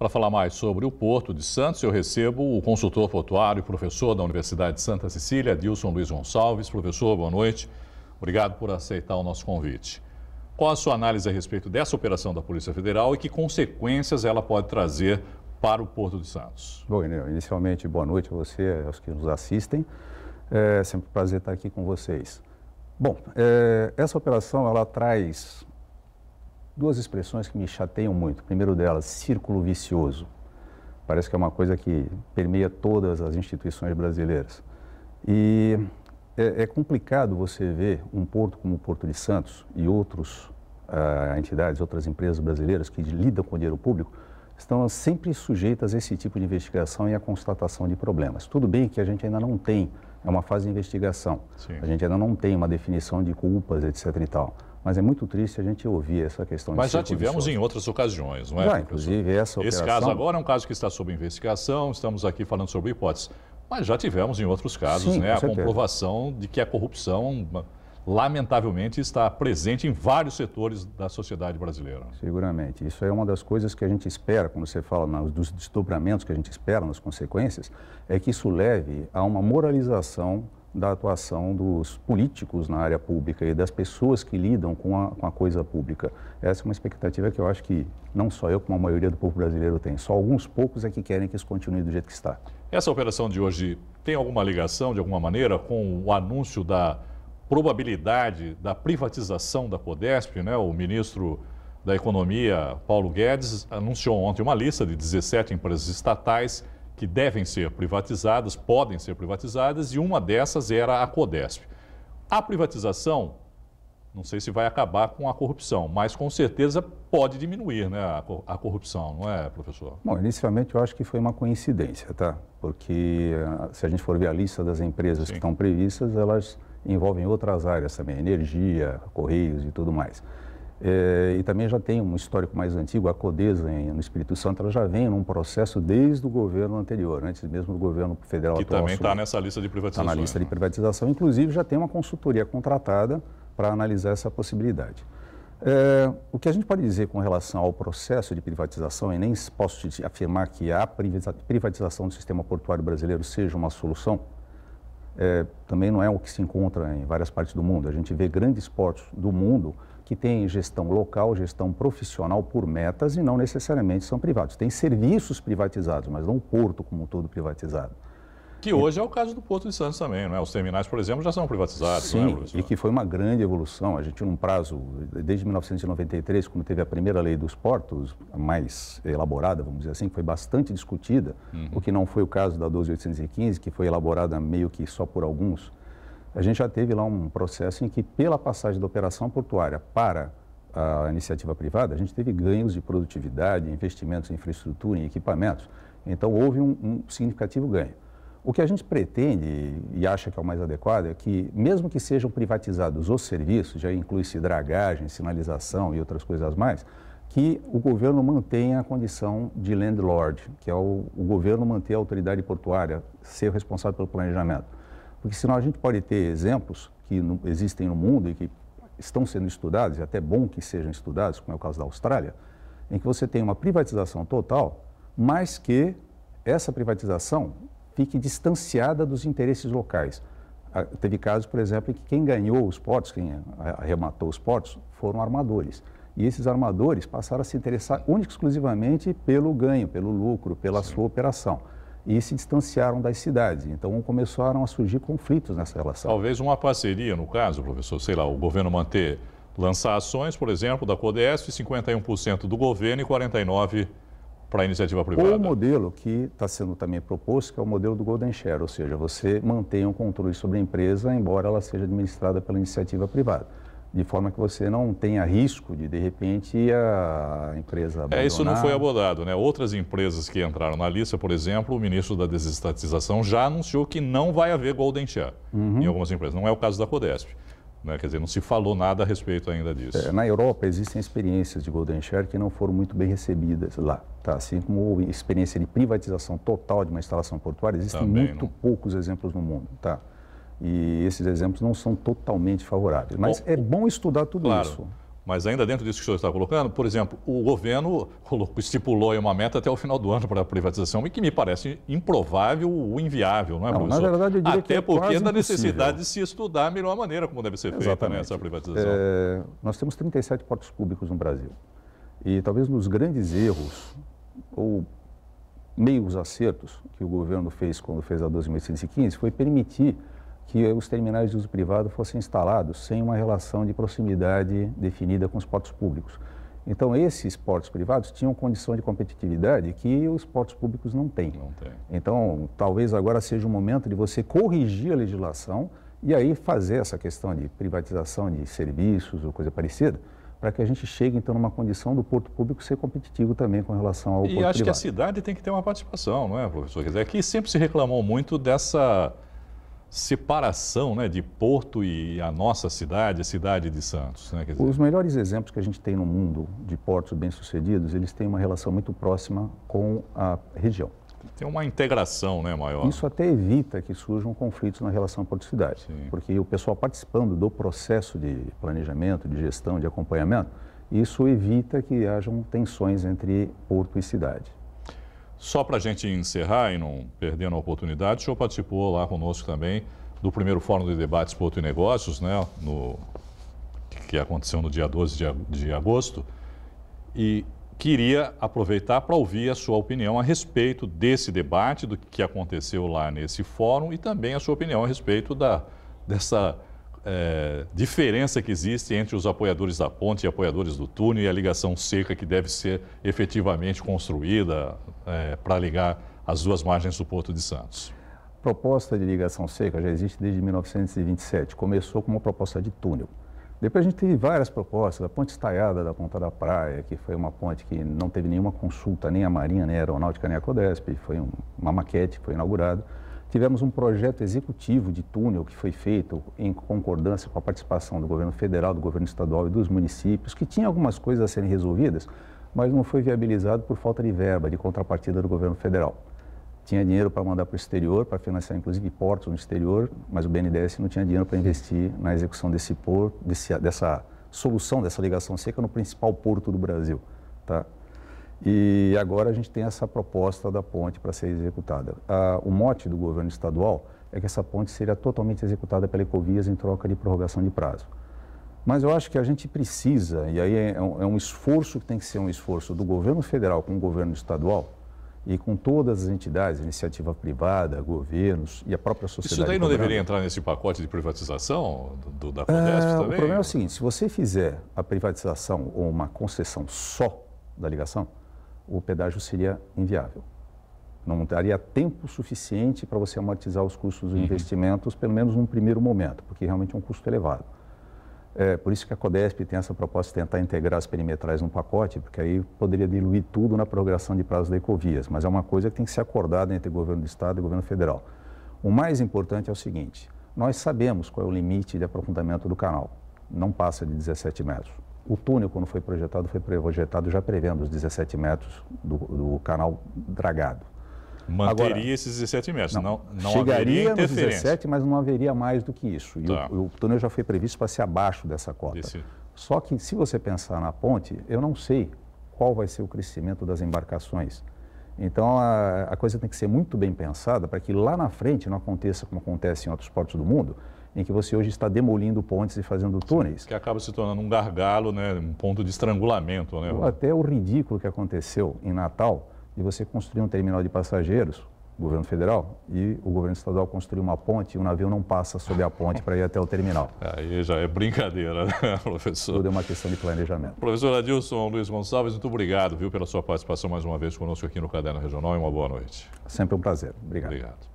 Para falar mais sobre o Porto de Santos, eu recebo o consultor portuário e professor da Universidade de Santa Cecília, Dilson Luiz Gonçalves. Professor, boa noite. Obrigado por aceitar o nosso convite. Qual a sua análise a respeito dessa operação da Polícia Federal e que consequências ela pode trazer para o Porto de Santos? Bom, inicialmente, boa noite a você, aos que nos assistem. É sempre um prazer estar aqui com vocês. Bom, é, essa operação ela traz duas expressões que me chateiam muito. Primeiro delas, círculo vicioso. Parece que é uma coisa que permeia todas as instituições brasileiras. E é, é complicado você ver um porto como o Porto de Santos e outros ah, entidades, outras empresas brasileiras que lidam com dinheiro público, estão sempre sujeitas a esse tipo de investigação e a constatação de problemas. Tudo bem que a gente ainda não tem, é uma fase de investigação, Sim. a gente ainda não tem uma definição de culpas, etc. e tal. Mas é muito triste a gente ouvir essa questão Mas já tivemos em outras ocasiões, não é? Já, inclusive essa operação... Esse caso agora é um caso que está sob investigação, estamos aqui falando sobre hipóteses. Mas já tivemos em outros casos, Sim, né? Com a comprovação de que a corrupção, lamentavelmente, está presente em vários setores da sociedade brasileira. Seguramente. Isso é uma das coisas que a gente espera, quando você fala nos, dos desdobramentos que a gente espera, nas consequências, é que isso leve a uma moralização da atuação dos políticos na área pública e das pessoas que lidam com a, com a, coisa pública. Essa é uma expectativa que eu acho que não só eu, como a maioria do povo brasileiro tem. Só alguns poucos é que querem que isso continue do jeito que está. Essa operação de hoje tem alguma ligação, de alguma maneira, com o anúncio da probabilidade da privatização da Podesp, né? O ministro da Economia, Paulo Guedes, anunciou ontem uma lista de 17 empresas estatais que devem ser privatizadas, podem ser privatizadas, e uma dessas era a CODESP. A privatização, não sei se vai acabar com a corrupção, mas com certeza pode diminuir né, a corrupção, não é, professor? Bom, inicialmente eu acho que foi uma coincidência, tá? Porque eh, se a gente for ver a lista das empresas Sim. que estão previstas, elas envolvem outras áreas também, energia, correios e tudo mais. É, e também já tem um histórico mais antigo, a CODESA em, no Espírito Santo, ela já vem num processo desde o governo anterior, antes mesmo do governo federal que atual. Que também está nessa lista de tá privatização. Está na lista de né? privatização, inclusive já tem uma consultoria contratada para analisar essa possibilidade. É, o que a gente pode dizer com relação ao processo de privatização, e nem posso afirmar que a privatização do sistema portuário brasileiro seja uma solução, é, também não é o que se encontra em várias partes do mundo. A gente vê grandes portos do mundo que têm gestão local, gestão profissional por metas e não necessariamente são privados. Tem serviços privatizados, mas não o porto como um todo privatizado. Que hoje é o caso do Porto de Santos também, não é? Os terminais, por exemplo, já são privatizados. É, Sim, é, e que foi uma grande evolução. A gente, num prazo, desde 1993, quando teve a primeira lei dos portos, mais elaborada, vamos dizer assim, que foi bastante discutida, uhum. o que não foi o caso da 12815, que foi elaborada meio que só por alguns a gente já teve lá um processo em que, pela passagem da operação portuária para a iniciativa privada, a gente teve ganhos de produtividade, investimentos em infraestrutura, em equipamentos. Então, houve um, um significativo ganho. O que a gente pretende e acha que é o mais adequado é que, mesmo que sejam privatizados os serviços, já inclui-se dragagem, sinalização e outras coisas mais, que o governo mantenha a condição de landlord, que é o, o governo manter a autoridade portuária, ser responsável pelo planejamento. Porque senão a gente pode ter exemplos que existem no mundo e que estão sendo estudados, e até bom que sejam estudados, como é o caso da Austrália, em que você tem uma privatização total, mas que essa privatização fique distanciada dos interesses locais. Ah, teve casos, por exemplo, em que quem ganhou os portos, quem arrematou os portos, foram armadores. E esses armadores passaram a se interessar única e exclusivamente pelo ganho, pelo lucro, pela Sim. sua operação e se distanciaram das cidades. Então começaram a surgir conflitos nessa relação. Talvez uma parceria, no caso, professor, sei lá, o governo manter, lançar ações, por exemplo, da CODESF, 51% do governo e 49% para a iniciativa privada. Ou o modelo que está sendo também proposto, que é o modelo do Golden Share, ou seja, você mantém um controle sobre a empresa, embora ela seja administrada pela iniciativa privada de forma que você não tenha risco de, de repente, a empresa abandonar. É, isso não foi abordado, né? Outras empresas que entraram na lista, por exemplo, o ministro da desestatização já anunciou que não vai haver Golden Share uhum. em algumas empresas. Não é o caso da Codesp. Né? Quer dizer, não se falou nada a respeito ainda disso. É, na Europa existem experiências de Golden Share que não foram muito bem recebidas lá. Tá? Assim como experiência de privatização total de uma instalação portuária, existem Também muito não... poucos exemplos no mundo. Tá? E esses exemplos não são totalmente favoráveis. Mas bom, é bom estudar tudo claro. isso. Mas ainda dentro disso que o senhor está colocando, por exemplo, o governo estipulou uma meta até o final do ano para a privatização, e que me parece improvável ou inviável, não é, não, professor? Na verdade, eu diria até que é porque quase da necessidade de se estudar a melhor maneira como deve ser feita né, essa privatização. É, nós temos 37 portos públicos no Brasil. E talvez um dos grandes erros, ou meios acertos, que o governo fez quando fez a 2.615, foi permitir que os terminais de uso privado fossem instalados sem uma relação de proximidade definida com os portos públicos. Então, esses portos privados tinham condição de competitividade que os portos públicos não têm. Não tem. Então, talvez agora seja o momento de você corrigir a legislação e aí fazer essa questão de privatização de serviços ou coisa parecida, para que a gente chegue, então, numa condição do porto público ser competitivo também com relação ao e porto privado. E acho que a cidade tem que ter uma participação, não é, professor? Quer dizer, aqui sempre se reclamou muito dessa separação né, de Porto e a nossa cidade, a cidade de Santos. Né? Dizer... Os melhores exemplos que a gente tem no mundo de portos bem-sucedidos, eles têm uma relação muito próxima com a região. Tem uma integração né, maior. Isso até evita que surjam conflitos na relação porto-cidade, porque o pessoal participando do processo de planejamento, de gestão, de acompanhamento, isso evita que hajam tensões entre porto e cidade. Só para a gente encerrar e não perdendo a oportunidade, o senhor participou lá conosco também do primeiro Fórum de Debates Porto e Negócios, né, no, que aconteceu no dia 12 de agosto, e queria aproveitar para ouvir a sua opinião a respeito desse debate, do que aconteceu lá nesse fórum e também a sua opinião a respeito da, dessa é, diferença que existe entre os apoiadores da ponte e apoiadores do túnel e a ligação seca que deve ser efetivamente construída é, para ligar as duas margens do Porto de Santos? Proposta de ligação seca já existe desde 1927. Começou com uma proposta de túnel. Depois a gente teve várias propostas, a ponte estaiada da Ponta da Praia, que foi uma ponte que não teve nenhuma consulta, nem a Marinha, nem a Aeronáutica, nem a Codesp, foi um, uma maquete que foi inaugurada. Tivemos um projeto executivo de túnel que foi feito em concordância com a participação do governo federal, do governo estadual e dos municípios, que tinha algumas coisas a serem resolvidas, mas não foi viabilizado por falta de verba, de contrapartida do governo federal. Tinha dinheiro para mandar para o exterior, para financiar inclusive portos no exterior, mas o BNDES não tinha dinheiro para investir na execução desse porto, desse, dessa solução, dessa ligação seca no principal porto do Brasil. Tá? E agora a gente tem essa proposta da ponte para ser executada. o mote do governo estadual é que essa ponte seria totalmente executada pela Ecovias em troca de prorrogação de prazo. Mas eu acho que a gente precisa, e aí é, é um, é um esforço que tem que ser um esforço do governo federal com o governo estadual, e com todas as entidades, iniciativa privada, governos e a própria sociedade. Isso daí não programa. deveria entrar nesse pacote de privatização do, do da Fundesp é, também? O problema é o seguinte, se você fizer a privatização ou uma concessão só da ligação, o pedágio seria inviável. Não daria tempo suficiente para você amortizar os custos dos uhum. investimentos, pelo menos num primeiro momento, porque realmente é um custo elevado. É, por isso que a Codesp tem essa proposta de tentar integrar as perimetrais no pacote, porque aí poderia diluir tudo na progressão de prazo da Ecovias, mas é uma coisa que tem que ser acordada entre o governo do Estado e o governo federal. O mais importante é o seguinte, nós sabemos qual é o limite de aprofundamento do canal, não passa de 17 metros. O túnel, quando foi projetado, foi projetado já prevendo os 17 metros do, do canal dragado. Manteria Agora, esses 17 metros, não, não, não chegaria nos 17, mas não haveria mais do que isso. E tá. o, o, túnel já foi previsto para ser abaixo dessa cota. Desse... Só que se você pensar na ponte, eu não sei qual vai ser o crescimento das embarcações. Então a, a coisa tem que ser muito bem pensada para que lá na frente não aconteça como acontece em outros portos do mundo, em que você hoje está demolindo pontes e fazendo túneis. Que acaba se tornando um gargalo, né? um ponto de estrangulamento. Né? Ou até o ridículo que aconteceu em Natal de você construir um terminal de passageiros, governo federal, e o governo estadual construir uma ponte e o navio não passa sobre a ponte para ir até o terminal. Aí já é brincadeira, né, professor? Tudo é uma questão de planejamento. Professor Adilson Luiz Gonçalves, muito obrigado viu, pela sua participação mais uma vez conosco aqui no Caderno Regional e uma boa noite. Sempre um prazer. Obrigado. obrigado.